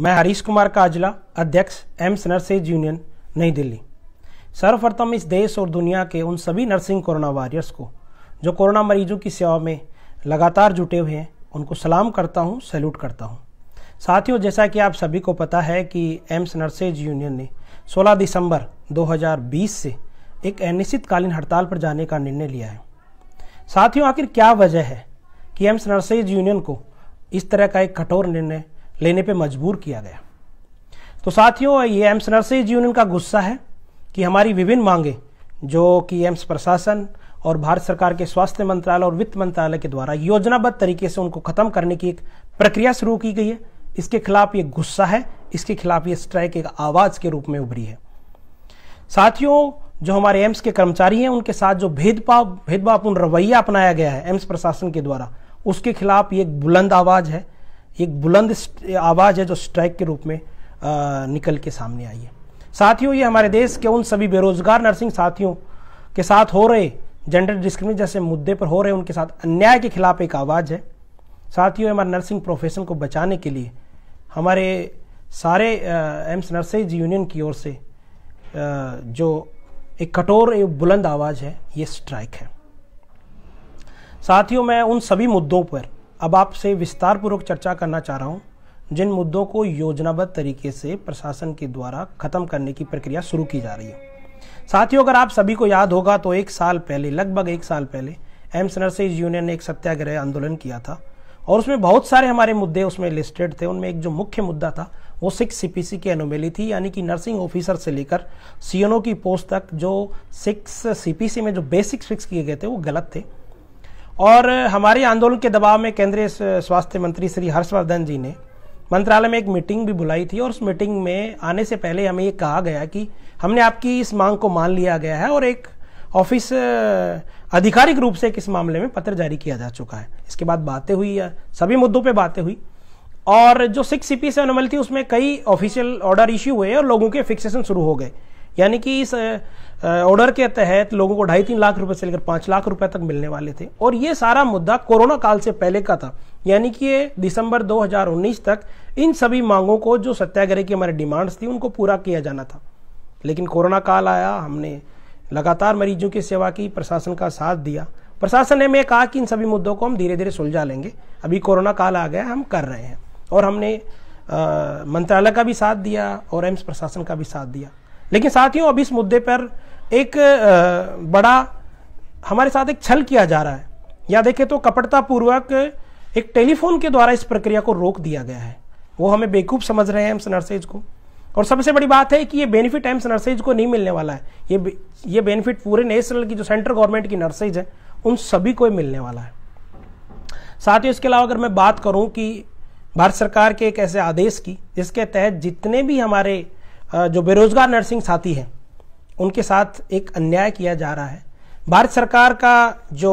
मैं हरीश कुमार काजला अध्यक्ष AIIMS nurses union नई दिल्ली सर्वप्रथम इस देश और दुनिया के उन सभी नर्सिंग कोरोना वॉरियर्स को जो कोरोना मरीजों की सेवा में लगातार जुटे हुए हैं उनको सलाम करता हूं सैल्यूट करता हूं साथियों जैसा कि आप सभी को पता है कि एम्स नर्सेज यूनियन ने 16 दिसंबर 2020 से एक अनिश्चितकालीन हड़ताल पर जाने का निर्णय लिया है साथियों आखिर क्या वजह है कि एम्स नर्सेज यूनियन को इस तरह का एक कठोर निर्णय लेने पे मजबूर किया गया तो साथियों ये एम्स नर्सिंग यूनियन का गुस्सा है कि हमारी विभिन्न मांगे जो कि एम्स प्रशासन और भारत सरकार के स्वास्थ्य मंत्रालय और वित्त मंत्रालय के द्वारा योजनाबद्ध तरीके से उनको खत्म करने की एक प्रक्रिया शुरू की गई है इसके खिलाफ ये गुस्सा है इसके खिलाफ ये स्ट्राइक एक आवाज के रूप में उभरी है साथियों जो हमारे एम्स के कर्मचारी हैं उनके साथ जो भेदभाव भेदभावपूर्ण रवैया अपनाया गया है एम्स प्रशासन के द्वारा उसके खिलाफ ये एक बुलंद आवाज है एक बुलंद आवाज़ है जो स्ट्राइक के रूप में आ, निकल के सामने आई है साथियों ये हमारे देश के उन सभी बेरोजगार नर्सिंग साथियों के साथ हो रहे जेंडर डिस्क्रिमिनेशन जैसे मुद्दे पर हो रहे उनके साथ अन्याय के खिलाफ एक आवाज़ है साथियों हमारे नर्सिंग प्रोफेशन को बचाने के लिए हमारे सारे एम्स नर्सेज यूनियन की ओर से आ, जो एक कठोर एवं बुलंद आवाज़ है ये स्ट्राइक है साथियों मैं उन सभी मुद्दों पर अब आपसे विस्तार पूर्वक चर्चा करना चाह रहा हूँ जिन मुद्दों को योजनाबद्ध तरीके से प्रशासन के द्वारा खत्म करने की प्रक्रिया शुरू की जा रही है साथियों अगर आप सभी को याद होगा तो एक साल पहले लगभग एक साल पहले एम्स नर्सेज यूनियन ने एक सत्याग्रह आंदोलन किया था और उसमें बहुत सारे हमारे मुद्दे उसमें लिस्टेड थे उनमें एक जो मुख्य मुद्दा था वो सिक्स सीपीसी की अनुमेली थी यानी कि नर्सिंग ऑफिसर से लेकर सीएनओ की पोस्ट तक जो सिक्स सीपीसी में जो बेसिक फिक्स किए गए थे वो गलत थे और हमारे आंदोलन के दबाव में केंद्रीय स्वास्थ्य मंत्री श्री हर्षवर्धन जी ने मंत्रालय में एक मीटिंग भी बुलाई थी और उस मीटिंग में आने से पहले हमें ये कहा गया कि हमने आपकी इस मांग को मान लिया गया है और एक ऑफिस आधिकारिक रूप से इस मामले में पत्र जारी किया जा चुका है इसके बाद बातें हुई सभी मुद्दों पर बातें हुई और जो सिक्स सीपी से अनुमल थी उसमें कई ऑफिशियल ऑर्डर इश्यू हुए और लोगों के फिक्सेशन शुरू हो गए यानी कि इस ऑर्डर के तहत लोगों को ढाई तीन लाख रुपए से लेकर पांच लाख रुपए तक मिलने वाले थे और ये सारा मुद्दा कोरोना काल से पहले का था यानी कि ये दिसंबर 2019 तक इन सभी मांगों को जो सत्याग्रह की हमारी डिमांड्स थी उनको पूरा किया जाना था लेकिन कोरोना काल आया हमने लगातार मरीजों की सेवा की प्रशासन का साथ दिया प्रशासन ने हमें कहा कि इन सभी मुद्दों को हम धीरे धीरे सुलझा लेंगे अभी कोरोना काल आ गया हम कर रहे हैं और हमने मंत्रालय का भी साथ दिया और एम्स प्रशासन का भी साथ दिया लेकिन साथियों अब इस मुद्दे पर एक बड़ा हमारे साथ एक छल किया जा रहा है या देखें तो कपटतापूर्वक एक टेलीफोन के द्वारा इस प्रक्रिया को रोक दिया गया है वो हमें बेकूफ़ समझ रहे हैं एम्स नर्सेज को और सबसे बड़ी बात है कि ये बेनिफिट एम्स नर्सेज को नहीं मिलने वाला है ये ये बेनिफिट पूरे नेशनल की जो सेंट्रल गवर्नमेंट की नर्सेज है उन सभी को मिलने वाला है साथ ही इसके अलावा अगर मैं बात करूं कि भारत सरकार के एक ऐसे आदेश की जिसके तहत जितने भी हमारे जो बेरोजगार नर्सिंग साथी हैं उनके साथ एक अन्याय किया जा रहा है भारत सरकार का जो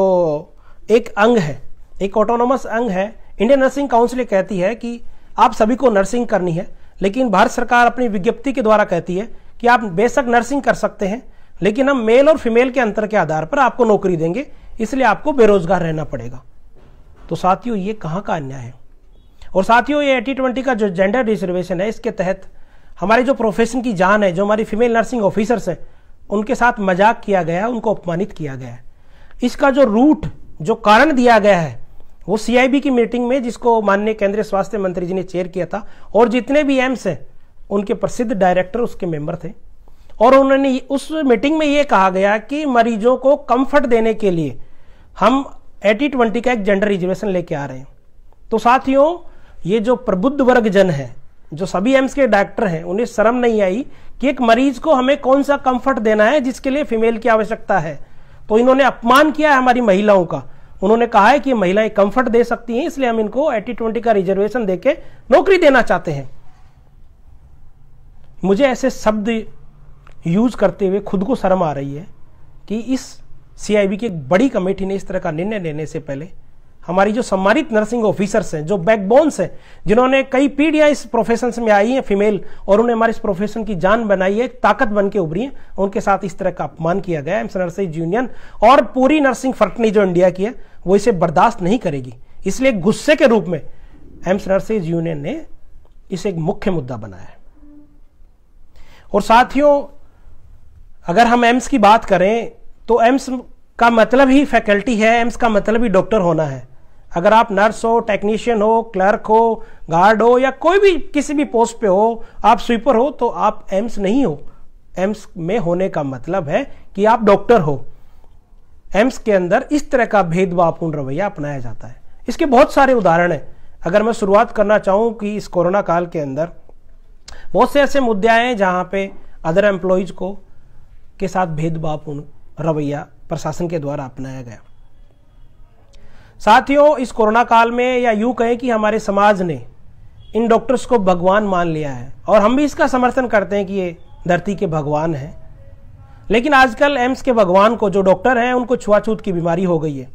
एक अंग है एक ऑटोनोमस अंग है इंडियन नर्सिंग काउंसिल कहती है कि आप सभी को नर्सिंग करनी है लेकिन भारत सरकार अपनी विज्ञप्ति के द्वारा कहती है कि आप बेशक नर्सिंग कर सकते हैं लेकिन हम मेल और फीमेल के अंतर के आधार पर आपको नौकरी देंगे इसलिए आपको बेरोजगार रहना पड़ेगा तो साथियों ये कहाँ का अन्याय है और साथियों ये एटी ट्वेंटी का जो जेंडर रिजर्वेशन है इसके तहत हमारे जो प्रोफेशन की जान है जो हमारी फीमेल नर्सिंग ऑफिसर्स हैं उनके साथ मजाक किया गया उनको अपमानित किया गया इसका जो रूट जो कारण दिया गया है वो सीआईबी की मीटिंग में जिसको माननीय केंद्रीय स्वास्थ्य मंत्री जी ने चेयर किया था और जितने भी एम्स हैं उनके प्रसिद्ध डायरेक्टर उसके मेंबर थे और उन्होंने उस मीटिंग में ये कहा गया कि मरीजों को कंफर्ट देने के लिए हम एटी ट्वेंटी का एक जेंडर रिजर्वेशन लेके आ रहे हैं तो साथियों ये जो प्रबुद्ध वर्ग जन है जो सभी एम्स के डॉक्टर हैं उन्हें शर्म नहीं आई कि एक मरीज को हमें कौन सा कंफर्ट देना है जिसके लिए फीमेल की आवश्यकता है तो इन्होंने अपमान किया है हमारी महिलाओं का उन्होंने कहा है कि महिलाएं कंफर्ट दे सकती हैं इसलिए हम इनको एटी ट्वेंटी का रिजर्वेशन देके नौकरी देना चाहते हैं मुझे ऐसे शब्द यूज करते हुए खुद को शर्म आ रही है कि इस सीआईबी की एक बड़ी कमेटी ने इस तरह का निर्णय लेने से पहले हमारी जो सम्मानित नर्सिंग ऑफिसर्स हैं जो बैकबोन्स हैं जिन्होंने कई पीढ़ियां इस प्रोफेशन में आई हैं फीमेल और उन्हें हमारे इस प्रोफेशन की जान बनाई है ताकत बन के उभरी है उनके साथ इस तरह का अपमान किया गया एम्स नर्सिंग यूनियन और पूरी नर्सिंग फर्टनी जो इंडिया की है वो इसे बर्दाश्त नहीं करेगी इसलिए गुस्से के रूप में एम्स नर्सिंग यूनियन ने इसे एक मुख्य मुद्दा बनाया और साथियों अगर हम एम्स की बात करें तो एम्स का मतलब ही फैकल्टी है एम्स का मतलब ही डॉक्टर होना है अगर आप नर्स हो टेक्नीशियन हो क्लर्क हो गार्ड हो या कोई भी किसी भी पोस्ट पे हो आप स्वीपर हो तो आप एम्स नहीं हो एम्स में होने का मतलब है कि आप डॉक्टर हो एम्स के अंदर इस तरह का भेदभावपूर्ण रवैया अपनाया जाता है इसके बहुत सारे उदाहरण हैं अगर मैं शुरुआत करना चाहूँ कि इस कोरोना काल के अंदर बहुत से ऐसे मुद्दे आए हैं जहाँ पे अदर एम्प्लॉयज को के साथ भेदभावपूर्ण रवैया प्रशासन के द्वारा अपनाया गया साथियों इस कोरोना काल में या यूं कहें कि हमारे समाज ने इन डॉक्टर्स को भगवान मान लिया है और हम भी इसका समर्थन करते हैं कि ये धरती के भगवान हैं लेकिन आजकल एम्स के भगवान को जो डॉक्टर हैं उनको छुआछूत की बीमारी हो गई है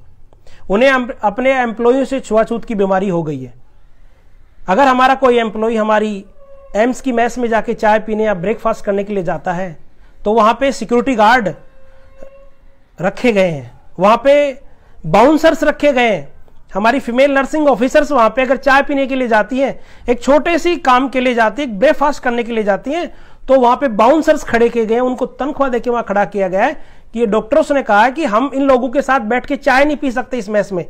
उन्हें अपने एम्प्लॉयों से छुआछूत की बीमारी हो गई है अगर हमारा कोई एम्प्लॉय हमारी एम्स की मैस में जाके चाय पीने या ब्रेकफास्ट करने के लिए जाता है तो वहाँ पे सिक्योरिटी गार्ड रखे गए हैं वहाँ पे बाउंसर्स रखे गए हैं हमारी फीमेल नर्सिंग ऑफिसर्स वहां पे अगर चाय पीने के लिए जाती हैं एक छोटे सी काम के लिए जाती है ब्रेकफास्ट करने के लिए जाती हैं तो वहां पे बाउंसर्स खड़े किए गए उनको तनख्वाह देके वहां खड़ा किया गया है कि ये डॉक्टरों ने कहा कि हम इन लोगों के साथ बैठ के चाय नहीं पी सकते इस मैस में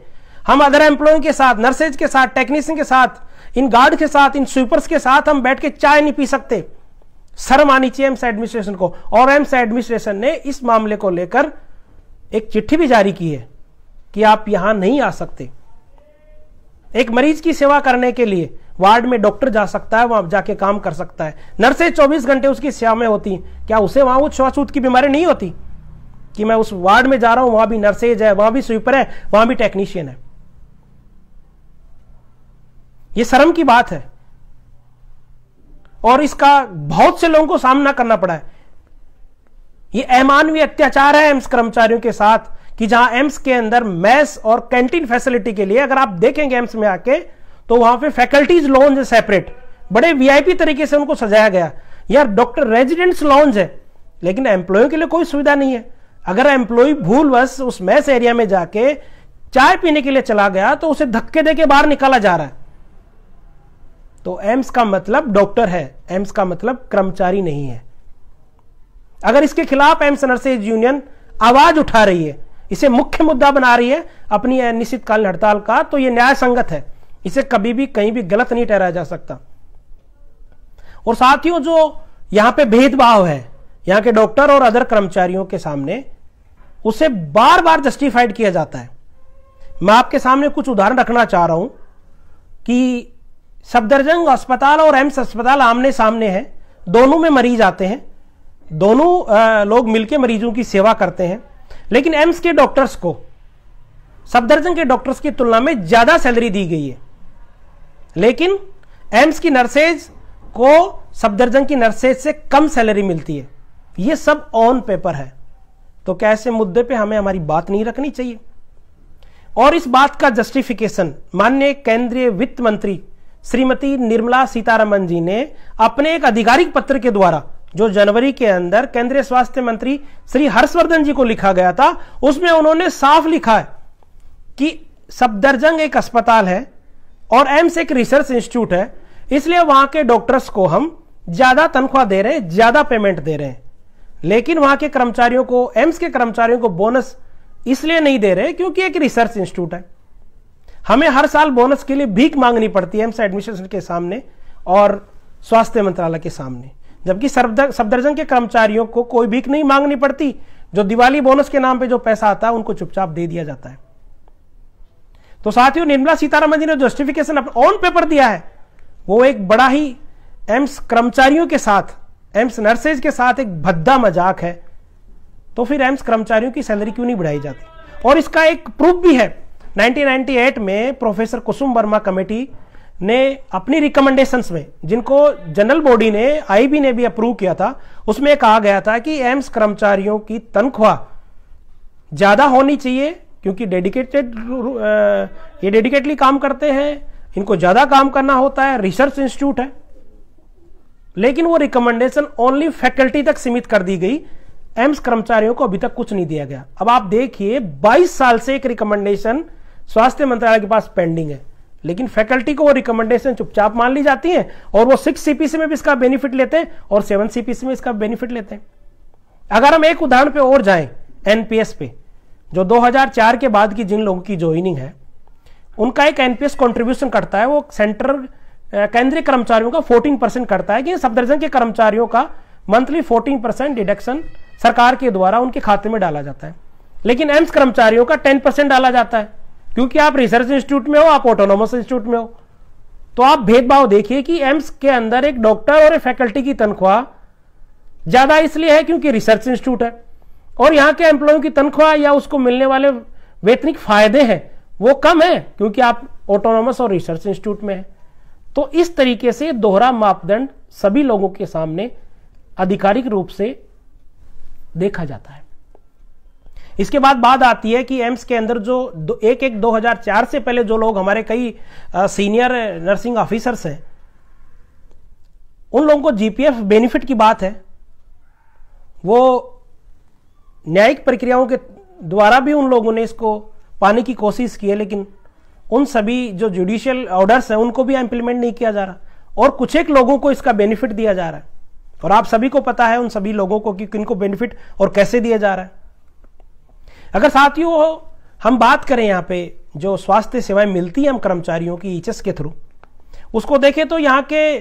हम अदर एम्प्लॉय के साथ नर्सेज के साथ टेक्नीशियन के साथ इन गार्ड के साथ इन स्वीपर्स के साथ हम बैठ के चाय नहीं पी सकते शर्म आनी चाहिए एम्स एडमिनिस्ट्रेशन को और एम्स एडमिनिस्ट्रेशन ने इस मामले को लेकर एक चिट्ठी भी जारी की है कि आप यहां नहीं आ सकते एक मरीज की सेवा करने के लिए वार्ड में डॉक्टर जा सकता है वहां जाके काम कर सकता है नर्सें 24 घंटे उसकी सेवा में होती हैं क्या उसे वहां छुआ छूत की बीमारी नहीं होती कि मैं उस वार्ड में जा रहा हूं वहां भी नर्सेज है वहां भी स्वीपर है वहां भी टेक्नीशियन है यह शर्म की बात है और इसका बहुत से लोगों को सामना करना पड़ा है ये अमानवीय अत्याचार है एम्स कर्मचारियों के साथ कि जहां एम्स के अंदर मैस और कैंटीन फैसिलिटी के लिए अगर आप देखेंगे एम्स में आके तो वहां पे फैकल्टीज लॉन्ज है सेपरेट बड़े वीआईपी तरीके से उनको सजाया गया यार डॉक्टर रेजिडेंट्स लॉन्ज है लेकिन एम्प्लॉय के लिए कोई सुविधा नहीं है अगर एम्प्लॉय भूलवश उस मैस एरिया में जाके चाय पीने के लिए चला गया तो उसे धक्के दे के बाहर निकाला जा रहा है तो एम्स का मतलब डॉक्टर है एम्स का मतलब कर्मचारी नहीं है अगर इसके खिलाफ एम्स नर्सेज यूनियन आवाज उठा रही है इसे मुख्य मुद्दा बना रही है अपनी अनिश्चितकालीन हड़ताल का तो यह न्याय संगत है इसे कभी भी कहीं भी गलत नहीं ठहराया जा सकता और साथियों जो यहां पे भेदभाव है यहां के डॉक्टर और अदर कर्मचारियों के सामने उसे बार बार जस्टिफाइड किया जाता है मैं आपके सामने कुछ उदाहरण रखना चाह रहा हूं कि सफदरजंग अस्पताल और एम्स अस्पताल आमने सामने हैं दोनों में मरीज आते हैं दोनों लोग मिलकर मरीजों की सेवा करते हैं लेकिन एम्स के डॉक्टर्स को सफदरजंग के डॉक्टर्स की तुलना में ज्यादा सैलरी दी गई है लेकिन एम्स की नर्सेज को सफदरजंग की नर्सेज से कम सैलरी मिलती है यह सब ऑन पेपर है तो क्या ऐसे मुद्दे पे हमें हमारी बात नहीं रखनी चाहिए और इस बात का जस्टिफिकेशन माननीय केंद्रीय वित्त मंत्री श्रीमती निर्मला सीतारमन जी ने अपने एक आधिकारिक पत्र के द्वारा जो जनवरी के अंदर केंद्रीय स्वास्थ्य मंत्री श्री हर्षवर्धन जी को लिखा गया था उसमें उन्होंने साफ लिखा है कि सफदरजंग एक अस्पताल है और एम्स एक रिसर्च इंस्टीट्यूट है इसलिए वहां के डॉक्टर्स को हम ज्यादा तनख्वाह दे रहे हैं ज्यादा पेमेंट दे रहे हैं लेकिन वहां के कर्मचारियों को एम्स के कर्मचारियों को बोनस इसलिए नहीं दे रहे क्योंकि एक रिसर्च इंस्टीट्यूट है हमें हर साल बोनस के लिए भीख मांगनी पड़ती है एम्स एडमिनिस्ट्रेशन के सामने और स्वास्थ्य मंत्रालय के सामने जबकि सफदरजंग के कर्मचारियों को कोई भीख नहीं मांगनी पड़ती जो दिवाली बोनस के नाम पे जो पैसा आता है उनको चुपचाप दे दिया जाता है तो साथियों निर्मला सीतारामन जी ने जस्टिफिकेशन ऑन पेपर दिया है वो एक बड़ा ही एम्स कर्मचारियों के साथ एम्स नर्सेज के साथ एक भद्दा मजाक है तो फिर एम्स कर्मचारियों की सैलरी क्यों नहीं बढ़ाई जाती और इसका एक प्रूफ भी है 1998 में प्रोफेसर कुसुम वर्मा कमेटी ने अपनी रिकमेंडेशंस में जिनको जनरल बॉडी ने आईबी ने भी अप्रूव किया था उसमें कहा गया था कि एम्स कर्मचारियों की तनख्वाह ज़्यादा होनी चाहिए क्योंकि डेडिकेटेड ये डेडिकेटली काम करते हैं इनको ज़्यादा काम करना होता है रिसर्च इंस्टीट्यूट है लेकिन वो रिकमेंडेशन ओनली फैकल्टी तक सीमित कर दी गई एम्स कर्मचारियों को अभी तक कुछ नहीं दिया गया अब आप देखिए 22 साल से एक रिकमेंडेशन स्वास्थ्य मंत्रालय के पास पेंडिंग है लेकिन फैकल्टी को वो रिकमेंडेशन चुपचाप मान ली जाती है और वो सिक्स सीपीसी में भी इसका बेनिफिट लेते हैं और सेवन सीपीसी में इसका बेनिफिट लेते हैं अगर हम एक उदाहरण पे और जाएं एनपीएस पे जो 2004 के बाद की जिन लोगों की ज्वाइनिंग है उनका एक एनपीएस कॉन्ट्रीब्यूशन करता है वो सेंटर केंद्रीय कर्मचारियों का 14 परसेंट करता है कि सब दर्जन के कर्मचारियों का मंथली 14 परसेंट डिडक्शन सरकार के द्वारा उनके खाते में डाला जाता है लेकिन एम्स कर्मचारियों का 10 परसेंट डाला जाता है क्योंकि आप रिसर्च इंस्टीट्यूट में हो आप ऑटोनोमस इंस्टीट्यूट में हो तो आप भेदभाव देखिए कि एम्स के अंदर एक डॉक्टर और एक फैकल्टी की तनख्वाह ज्यादा इसलिए है क्योंकि रिसर्च इंस्टीट्यूट है और यहां के एम्प्लॉय की तनख्वाह या उसको मिलने वाले वेतनिक फायदे हैं वो कम है क्योंकि आप ऑटोनोमस और रिसर्च इंस्टीट्यूट में है तो इस तरीके से दोहरा मापदंड सभी लोगों के सामने आधिकारिक रूप से देखा जाता है इसके बाद बात आती है कि एम्स के अंदर जो एक एक 2004 से पहले जो लोग हमारे कई सीनियर नर्सिंग ऑफिसर्स हैं उन लोगों को जीपीएफ बेनिफिट की बात है वो न्यायिक प्रक्रियाओं के द्वारा भी उन लोगों ने इसको पाने की कोशिश की है लेकिन उन सभी जो जुडिशियल ऑर्डर्स हैं उनको भी इंप्लीमेंट नहीं किया जा रहा और कुछ एक लोगों को इसका बेनिफिट दिया जा रहा है और आप सभी को पता है उन सभी लोगों को कि किनको बेनिफिट और कैसे दिया जा रहा है अगर साथियों हम बात करें यहाँ पे जो स्वास्थ्य सेवाएं मिलती हैं हम कर्मचारियों की ईचस के थ्रू उसको देखें तो यहाँ के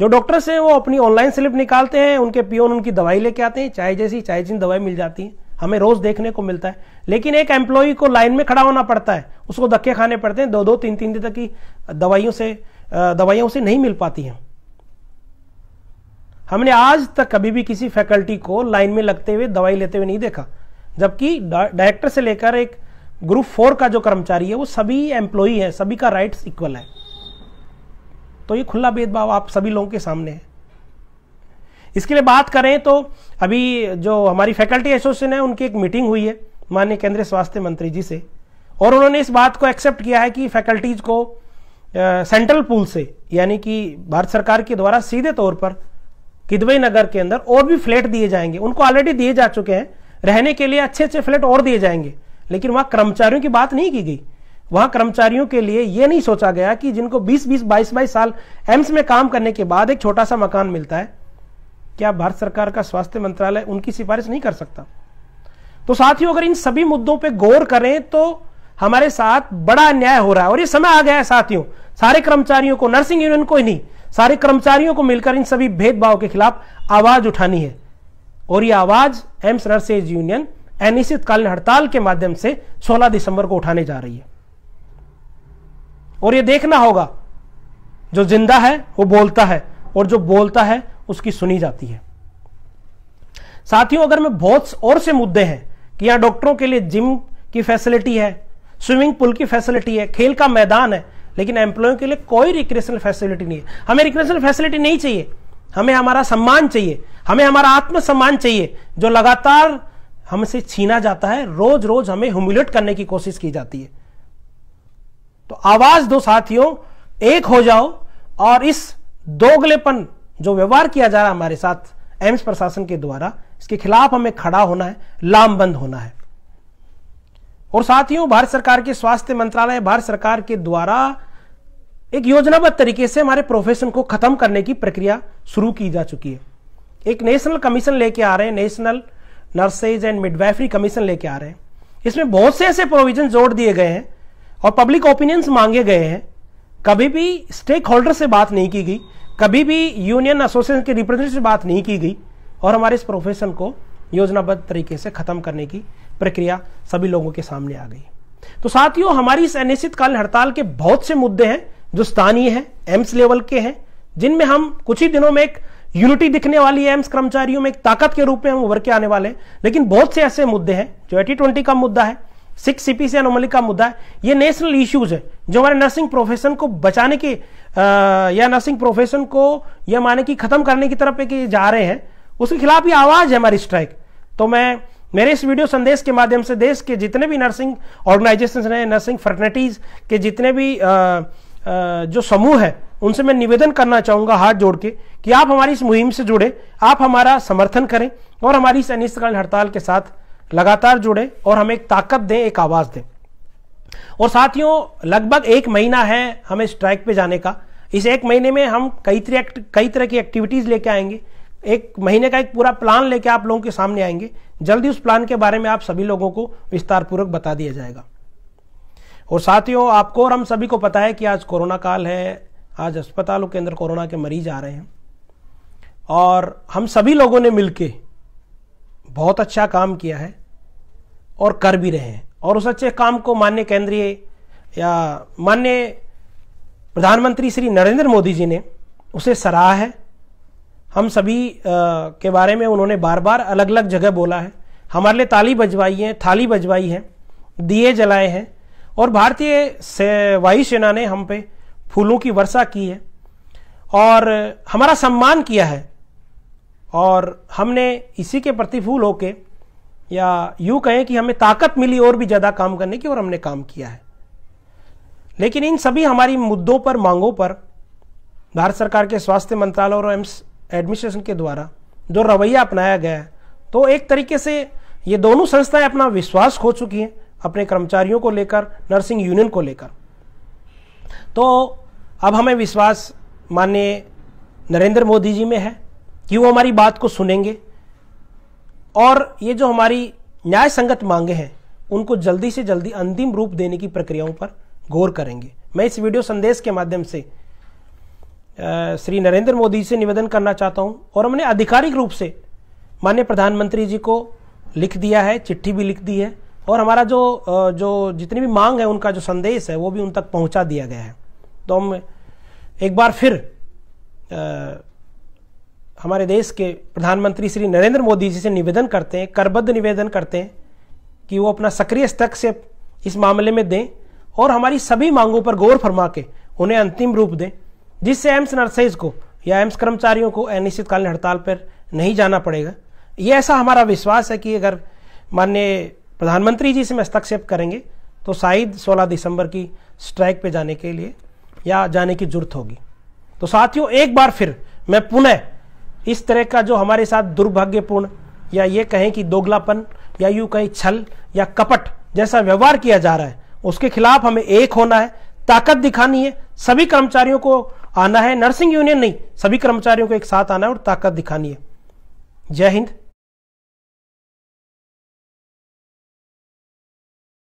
जो डॉक्टर्स हैं वो अपनी ऑनलाइन स्लिप निकालते हैं उनके पियोन उनकी दवाई लेके आते हैं चाहे जैसी चाहे जिन दवाई मिल जाती है हमें रोज देखने को मिलता है लेकिन एक एम्प्लॉय को लाइन में खड़ा होना पड़ता है उसको धक्के खाने पड़ते हैं दो दो तीन तीन दिन तक की दवाइयों से दवाइयां उसे नहीं मिल पाती हैं हमने आज तक कभी भी किसी फैकल्टी को लाइन में लगते हुए दवाई लेते हुए नहीं देखा जबकि डायरेक्टर से लेकर एक ग्रुप फोर का जो कर्मचारी है वो सभी एम्प्लॉई है सभी का राइट्स इक्वल है तो ये खुला भेदभाव आप सभी लोगों के सामने है इसके लिए बात करें तो अभी जो हमारी फैकल्टी एसोसिएशन है उनकी एक मीटिंग हुई है माननीय केंद्रीय स्वास्थ्य मंत्री जी से और उन्होंने इस बात को एक्सेप्ट किया है कि फैकल्टीज को सेंट्रल पूल से यानी कि भारत सरकार के द्वारा सीधे तौर पर किदवई नगर के अंदर और भी फ्लैट दिए जाएंगे उनको ऑलरेडी दिए जा चुके हैं रहने के लिए अच्छे अच्छे फ्लैट और दिए जाएंगे लेकिन वहां कर्मचारियों की बात नहीं की गई वहां कर्मचारियों के लिए यह नहीं सोचा गया कि जिनको 20 20 22 22 साल एम्स में काम करने के बाद एक छोटा सा मकान मिलता है क्या भारत सरकार का स्वास्थ्य मंत्रालय उनकी सिफारिश नहीं कर सकता तो साथियों अगर इन सभी मुद्दों पर गौर करें तो हमारे साथ बड़ा अन्याय हो रहा है और ये समय आ गया है साथियों सारे कर्मचारियों को नर्सिंग यूनियन को ही नहीं सारे कर्मचारियों को मिलकर इन सभी भेदभाव के खिलाफ आवाज उठानी है और ये आवाज एम्स नर्सेज यूनियन अनिश्चितकालीन हड़ताल के माध्यम से 16 दिसंबर को उठाने जा रही है और ये देखना होगा जो जिंदा है वो बोलता है और जो बोलता है उसकी सुनी जाती है साथियों अगर मैं बहुत और से मुद्दे हैं कि यहां डॉक्टरों के लिए जिम की फैसिलिटी है स्विमिंग पूल की फैसिलिटी है खेल का मैदान है लेकिन एम्प्लॉय के लिए कोई रिक्रेशनल फैसिलिटी नहीं है हमें रिक्रेशनल फैसिलिटी नहीं चाहिए हमें हमारा सम्मान चाहिए हमें हमारा आत्मसम्मान चाहिए जो लगातार हमसे छीना जाता है रोज रोज हमें ह्यूमिलेट करने की कोशिश की जाती है तो आवाज दो साथियों एक हो जाओ और इस दोगलेपन जो व्यवहार किया जा रहा हमारे साथ एम्स प्रशासन के द्वारा इसके खिलाफ हमें खड़ा होना है लामबंद होना है और साथियों भारत सरकार के स्वास्थ्य मंत्रालय भारत सरकार के द्वारा एक योजनाबद्ध तरीके से हमारे प्रोफेशन को खत्म करने की प्रक्रिया शुरू की जा चुकी है एक नेशनल कमीशन लेके आ रहे हैं national nurses and midwifery commission लेके आ रहे हैं इसमें बहुत से ऐसे प्रोविजन जोड़ दिए गए हैं और पब्लिक ओपिनियंस मांगे गए हैं कभी भी स्टेक होल्डर से बात नहीं की गई कभी भी यूनियन एसोसिएशन के रिप्रेजेंटेटिव से बात नहीं की गई और हमारे इस प्रोफेशन को योजनाबद्ध तरीके से खत्म करने की प्रक्रिया सभी लोगों के सामने आ गई तो साथियों हमारी इस अनिश्चितकालीन हड़ताल के बहुत से मुद्दे हैं जो स्थानीय है एम्स लेवल के हैं जिनमें हम कुछ ही दिनों में एक यूनिटी दिखने वाली है एम्स कर्मचारियों में एक ताकत के रूप में हम उभर के आने वाले हैं लेकिन बहुत से ऐसे मुद्दे हैं जो एटी ट्वेंटी का मुद्दा है सिक्स सीपी से अनोमली का मुद्दा है ये नेशनल इश्यूज है जो हमारे नर्सिंग प्रोफेशन को बचाने के या नर्सिंग प्रोफेशन को यह माने कि खत्म करने की तरफ एक जा रहे हैं उसके खिलाफ ये आवाज है हमारी स्ट्राइक तो मैं मेरे इस वीडियो संदेश के माध्यम से देश के जितने भी नर्सिंग ऑर्गेनाइजेशन हैं नर्सिंग फर्टनिटीज के जितने भी आ, जो समूह है उनसे मैं निवेदन करना चाहूंगा हाथ जोड़ के कि आप हमारी इस मुहिम से जुड़े आप हमारा समर्थन करें और हमारी इस अनिश्चितकालीन हड़ताल के साथ लगातार जुड़े और हमें एक ताकत दें एक आवाज़ दें और साथियों लगभग एक महीना है हमें स्ट्राइक पे जाने का इस एक महीने में हम कई तरह कई तरह की एक्टिविटीज़ लेके आएंगे एक महीने का एक पूरा प्लान लेके आप लोगों के सामने आएंगे जल्दी उस प्लान के बारे में आप सभी लोगों को विस्तारपूर्वक बता दिया जाएगा और साथियों आपको और हम सभी को पता है कि आज कोरोना काल है आज अस्पतालों के अंदर कोरोना के मरीज आ रहे हैं और हम सभी लोगों ने मिलकर बहुत अच्छा काम किया है और कर भी रहे हैं और उस अच्छे काम को मान्य केंद्रीय या मान्य प्रधानमंत्री श्री नरेंद्र मोदी जी ने उसे सराहा है हम सभी आ, के बारे में उन्होंने बार बार अलग अलग जगह बोला है हमारे लिए ताली बजवाई है थाली बजवाई है दिए जलाए हैं और भारतीय वायुसेना ने हम पे फूलों की वर्षा की है और हमारा सम्मान किया है और हमने इसी के प्रतिफूल होके या यूं कहें कि हमें ताकत मिली और भी ज़्यादा काम करने की और हमने काम किया है लेकिन इन सभी हमारी मुद्दों पर मांगों पर भारत सरकार के स्वास्थ्य मंत्रालय और एम्स एडमिनिस्ट्रेशन के द्वारा जो रवैया अपनाया गया है तो एक तरीके से ये दोनों संस्थाएं अपना विश्वास खो चुकी हैं अपने कर्मचारियों को लेकर नर्सिंग यूनियन को लेकर तो अब हमें विश्वास माननीय नरेंद्र मोदी जी में है कि वो हमारी बात को सुनेंगे और ये जो हमारी न्याय संगत मांगे हैं उनको जल्दी से जल्दी अंतिम रूप देने की प्रक्रियाओं पर गौर करेंगे मैं इस वीडियो संदेश के माध्यम से श्री नरेंद्र मोदी से निवेदन करना चाहता हूं और हमने आधिकारिक रूप से माननीय प्रधानमंत्री जी को लिख दिया है चिट्ठी भी लिख दी है और हमारा जो जो जितनी भी मांग है उनका जो संदेश है वो भी उन तक पहुंचा दिया गया है तो हम एक बार फिर आ, हमारे देश के प्रधानमंत्री श्री नरेंद्र मोदी जी से निवेदन करते हैं करबद्ध निवेदन करते हैं कि वो अपना सक्रिय हस्तक्षेप इस मामले में दें और हमारी सभी मांगों पर गौर फरमा के उन्हें अंतिम रूप दें जिससे एम्स नर्सेज को या एम्स कर्मचारियों को अनिश्चितकालीन हड़ताल पर नहीं जाना पड़ेगा ये ऐसा हमारा विश्वास है कि अगर माननीय प्रधानमंत्री जी मैं हस्तक्षेप करेंगे तो शायद 16 दिसंबर की स्ट्राइक पे जाने के लिए या जाने की जरूरत होगी तो साथियों एक बार फिर मैं पुनः इस तरह का जो हमारे साथ दुर्भाग्यपूर्ण या ये कहें कि दोगलापन या यूं कहीं छल या कपट जैसा व्यवहार किया जा रहा है उसके खिलाफ हमें एक होना है ताकत दिखानी है सभी कर्मचारियों को आना है नर्सिंग यूनियन नहीं सभी कर्मचारियों को एक साथ आना है और ताकत दिखानी है जय हिंद